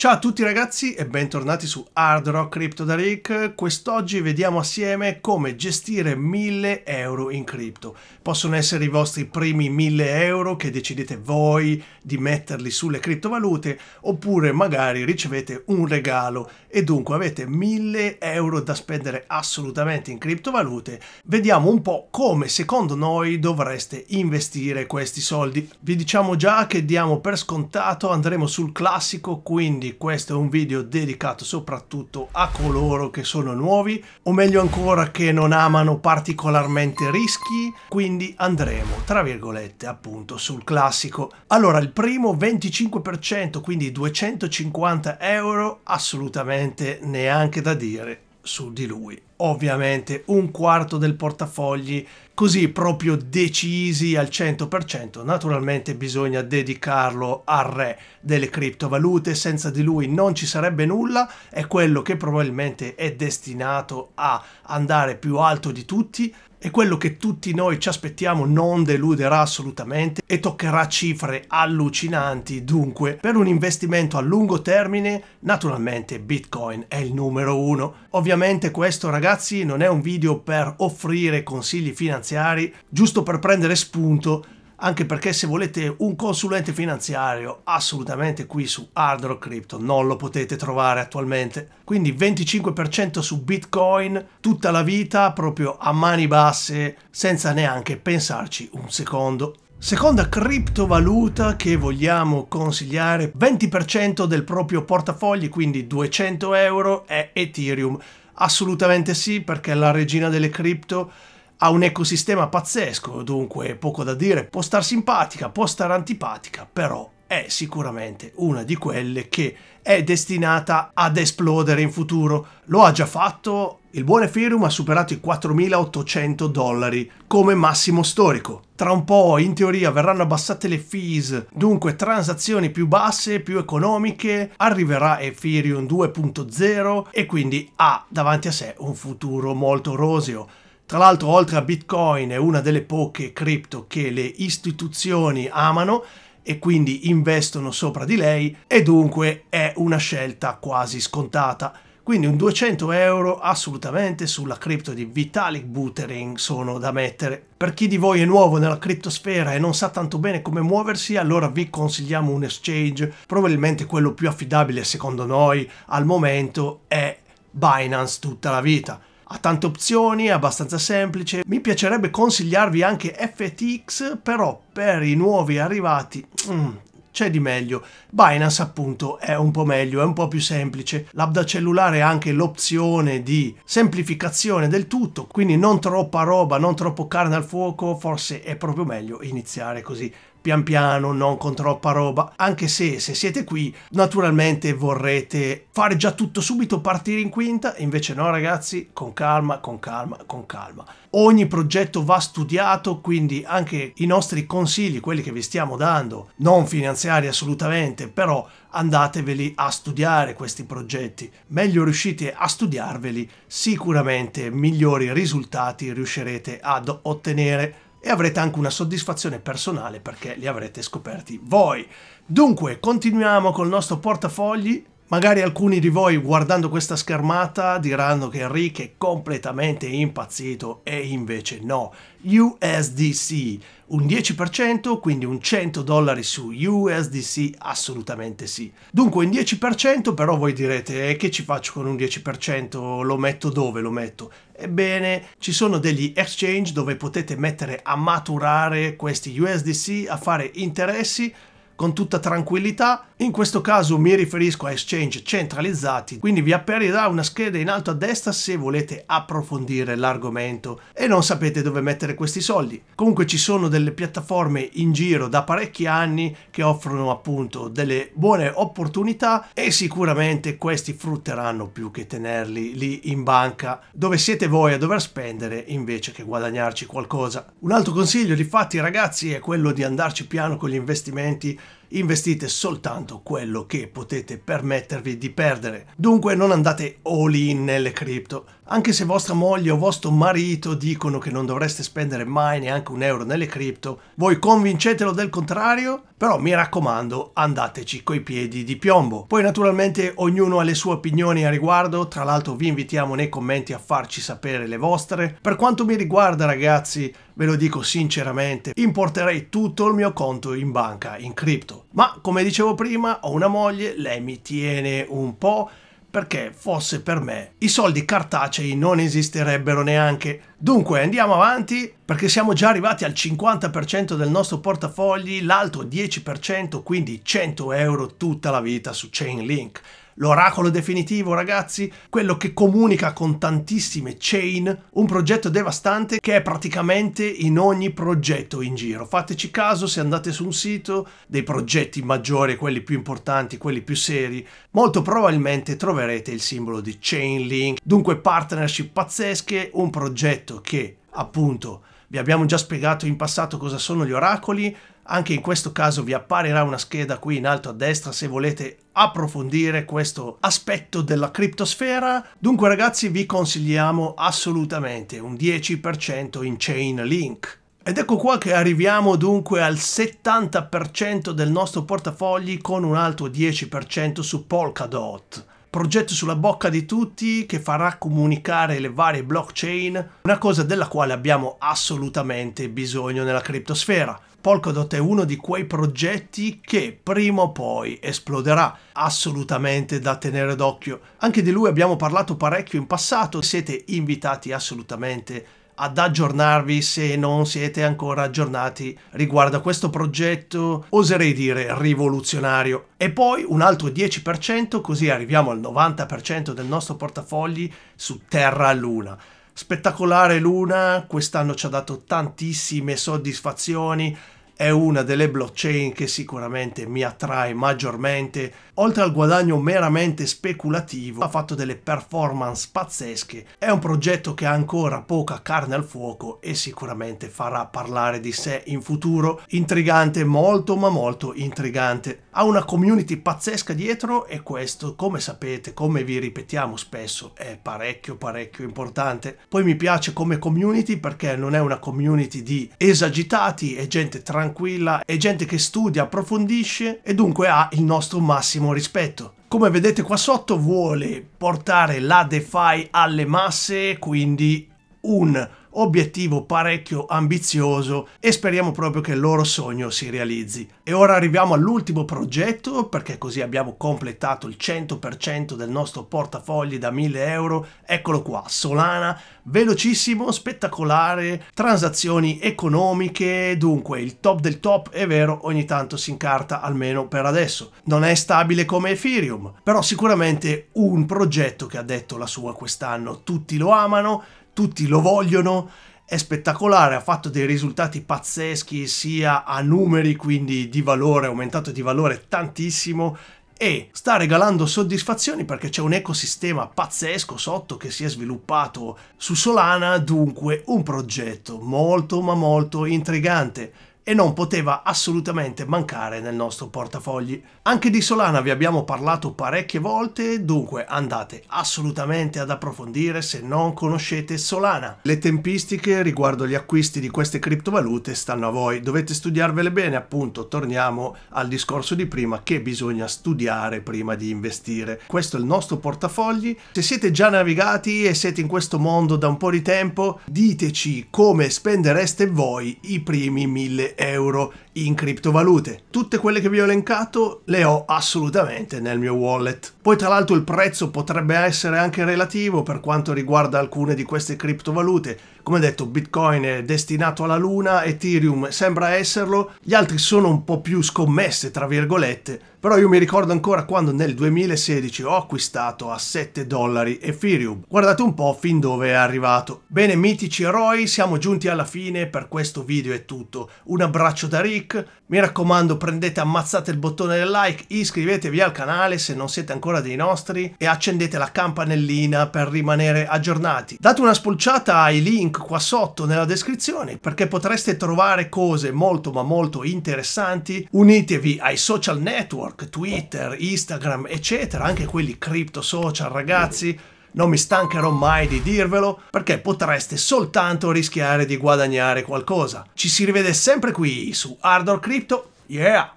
Ciao a tutti ragazzi e bentornati su Hard Rock Crypto da Rick. Quest'oggi vediamo assieme come gestire 1000 euro in cripto. Possono essere i vostri primi 1000 euro che decidete voi di metterli sulle criptovalute oppure magari ricevete un regalo e dunque avete 1000 euro da spendere assolutamente in criptovalute. Vediamo un po' come secondo noi dovreste investire questi soldi. Vi diciamo già che diamo per scontato andremo sul classico quindi questo è un video dedicato soprattutto a coloro che sono nuovi o meglio ancora che non amano particolarmente rischi, quindi andremo tra virgolette appunto sul classico. Allora il primo 25% quindi 250 euro assolutamente neanche da dire su di lui ovviamente un quarto del portafogli così proprio decisi al 100%, naturalmente bisogna dedicarlo al re delle criptovalute, senza di lui non ci sarebbe nulla, è quello che probabilmente è destinato a andare più alto di tutti, e quello che tutti noi ci aspettiamo, non deluderà assolutamente e toccherà cifre allucinanti, dunque per un investimento a lungo termine naturalmente Bitcoin è il numero uno. Ovviamente questo ragazzi ragazzi non è un video per offrire consigli finanziari, giusto per prendere spunto, anche perché se volete un consulente finanziario assolutamente qui su Hard Crypto non lo potete trovare attualmente. Quindi 25% su Bitcoin tutta la vita proprio a mani basse senza neanche pensarci un secondo. Seconda criptovaluta che vogliamo consigliare, 20% del proprio portafogli, quindi 200 euro, è Ethereum. Assolutamente sì, perché la regina delle cripto ha un ecosistema pazzesco, dunque poco da dire, può star simpatica, può star antipatica, però è sicuramente una di quelle che è destinata ad esplodere in futuro. Lo ha già fatto, il buon Ethereum ha superato i 4.800 dollari come massimo storico. Tra un po' in teoria verranno abbassate le fees, dunque transazioni più basse, più economiche, arriverà Ethereum 2.0 e quindi ha davanti a sé un futuro molto roseo. Tra l'altro oltre a Bitcoin è una delle poche cripto che le istituzioni amano e quindi investono sopra di lei e dunque è una scelta quasi scontata. Quindi un 200 euro assolutamente sulla cripto di Vitalik Buterin sono da mettere. Per chi di voi è nuovo nella criptosfera e non sa tanto bene come muoversi, allora vi consigliamo un exchange, probabilmente quello più affidabile secondo noi al momento è Binance tutta la vita ha tante opzioni, è abbastanza semplice. Mi piacerebbe consigliarvi anche FTX, però per i nuovi arrivati mm, c'è di meglio. Binance appunto è un po' meglio, è un po' più semplice. L'app da cellulare ha anche l'opzione di semplificazione del tutto, quindi non troppa roba, non troppo carne al fuoco, forse è proprio meglio iniziare così pian piano, non con troppa roba, anche se se siete qui naturalmente vorrete fare già tutto subito, partire in quinta, invece no ragazzi, con calma, con calma, con calma. Ogni progetto va studiato, quindi anche i nostri consigli, quelli che vi stiamo dando, non finanziari assolutamente, però andateveli a studiare questi progetti. Meglio riuscite a studiarveli, sicuramente migliori risultati riuscirete ad ottenere e avrete anche una soddisfazione personale perché li avrete scoperti voi. Dunque, continuiamo col nostro portafogli Magari alcuni di voi guardando questa schermata diranno che Enrique è completamente impazzito e invece no. USDC, un 10%, quindi un 100 dollari su USDC, assolutamente sì. Dunque un 10% però voi direte eh, che ci faccio con un 10%? Lo metto dove lo metto? Ebbene, ci sono degli exchange dove potete mettere a maturare questi USDC, a fare interessi con tutta tranquillità in questo caso mi riferisco a exchange centralizzati, quindi vi apparirà una scheda in alto a destra se volete approfondire l'argomento e non sapete dove mettere questi soldi. Comunque ci sono delle piattaforme in giro da parecchi anni che offrono appunto delle buone opportunità e sicuramente questi frutteranno più che tenerli lì in banca dove siete voi a dover spendere invece che guadagnarci qualcosa. Un altro consiglio di fatti ragazzi è quello di andarci piano con gli investimenti investite soltanto quello che potete permettervi di perdere. Dunque non andate all in nelle cripto, anche se vostra moglie o vostro marito dicono che non dovreste spendere mai neanche un euro nelle cripto, voi convincetelo del contrario, però mi raccomando andateci coi piedi di piombo. Poi naturalmente ognuno ha le sue opinioni a riguardo, tra l'altro vi invitiamo nei commenti a farci sapere le vostre. Per quanto mi riguarda ragazzi, ve lo dico sinceramente, importerei tutto il mio conto in banca in cripto. Ma come dicevo prima, ho una moglie, lei mi tiene un po' perché fosse per me i soldi cartacei non esisterebbero neanche. Dunque andiamo avanti perché siamo già arrivati al 50% del nostro portafogli, l'altro 10%, quindi 100 euro tutta la vita su Chainlink. L'oracolo definitivo, ragazzi, quello che comunica con tantissime chain, un progetto devastante che è praticamente in ogni progetto in giro. Fateci caso se andate su un sito dei progetti maggiori, quelli più importanti, quelli più seri, molto probabilmente troverete il simbolo di Chainlink. Dunque partnership pazzesche, un progetto che appunto vi abbiamo già spiegato in passato cosa sono gli oracoli, anche in questo caso vi apparirà una scheda qui in alto a destra se volete approfondire questo aspetto della criptosfera. Dunque ragazzi vi consigliamo assolutamente un 10% in Chainlink. Ed ecco qua che arriviamo dunque al 70% del nostro portafogli con un altro 10% su Polkadot progetto sulla bocca di tutti che farà comunicare le varie blockchain, una cosa della quale abbiamo assolutamente bisogno nella criptosfera. Polkadot è uno di quei progetti che prima o poi esploderà, assolutamente da tenere d'occhio. Anche di lui abbiamo parlato parecchio in passato, siete invitati assolutamente a ad aggiornarvi se non siete ancora aggiornati riguardo a questo progetto, oserei dire rivoluzionario. E poi un altro 10%, così arriviamo al 90% del nostro portafogli su Terra Luna. Spettacolare Luna, quest'anno ci ha dato tantissime soddisfazioni, è una delle blockchain che sicuramente mi attrae maggiormente. Oltre al guadagno meramente speculativo, ha fatto delle performance pazzesche. È un progetto che ha ancora poca carne al fuoco e sicuramente farà parlare di sé in futuro. Intrigante, molto ma molto intrigante. Ha una community pazzesca dietro e questo, come sapete, come vi ripetiamo spesso, è parecchio parecchio importante. Poi mi piace come community perché non è una community di esagitati e gente tranquilla tranquilla, è gente che studia, approfondisce e dunque ha il nostro massimo rispetto. Come vedete qua sotto vuole portare la DeFi alle masse, quindi un obiettivo parecchio ambizioso e speriamo proprio che il loro sogno si realizzi. E ora arriviamo all'ultimo progetto perché così abbiamo completato il 100% del nostro portafogli da 1000 euro. Eccolo qua, Solana, velocissimo, spettacolare, transazioni economiche, dunque il top del top è vero ogni tanto si incarta almeno per adesso. Non è stabile come Ethereum, però sicuramente un progetto che ha detto la sua quest'anno, tutti lo amano, tutti lo vogliono, è spettacolare, ha fatto dei risultati pazzeschi sia a numeri, quindi di valore, aumentato di valore tantissimo, e sta regalando soddisfazioni perché c'è un ecosistema pazzesco sotto che si è sviluppato su Solana, dunque un progetto molto ma molto intrigante e non poteva assolutamente mancare nel nostro portafogli. Anche di Solana vi abbiamo parlato parecchie volte, dunque andate assolutamente ad approfondire se non conoscete Solana. Le tempistiche riguardo gli acquisti di queste criptovalute stanno a voi, dovete studiarvele bene, appunto torniamo al discorso di prima che bisogna studiare prima di investire. Questo è il nostro portafogli, se siete già navigati e siete in questo mondo da un po' di tempo, diteci come spendereste voi i primi mille euro euro in criptovalute. Tutte quelle che vi ho elencato le ho assolutamente nel mio wallet. Poi tra l'altro il prezzo potrebbe essere anche relativo per quanto riguarda alcune di queste criptovalute. Come detto Bitcoin è destinato alla luna, Ethereum sembra esserlo, gli altri sono un po' più scommesse tra virgolette, però io mi ricordo ancora quando nel 2016 ho acquistato a 7 dollari Ethereum. Guardate un po' fin dove è arrivato. Bene mitici eroi, siamo giunti alla fine, per questo video è tutto. Un abbraccio da Rick Click. Mi raccomando, prendete, ammazzate il bottone del like, iscrivetevi al canale se non siete ancora dei nostri e accendete la campanellina per rimanere aggiornati. Date una spulciata ai link qua sotto nella descrizione perché potreste trovare cose molto ma molto interessanti. Unitevi ai social network, Twitter, Instagram, eccetera, anche quelli cripto social, ragazzi. Non mi stancherò mai di dirvelo perché potreste soltanto rischiare di guadagnare qualcosa. Ci si rivede sempre qui su Ardor Crypto. Yeah!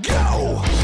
Go!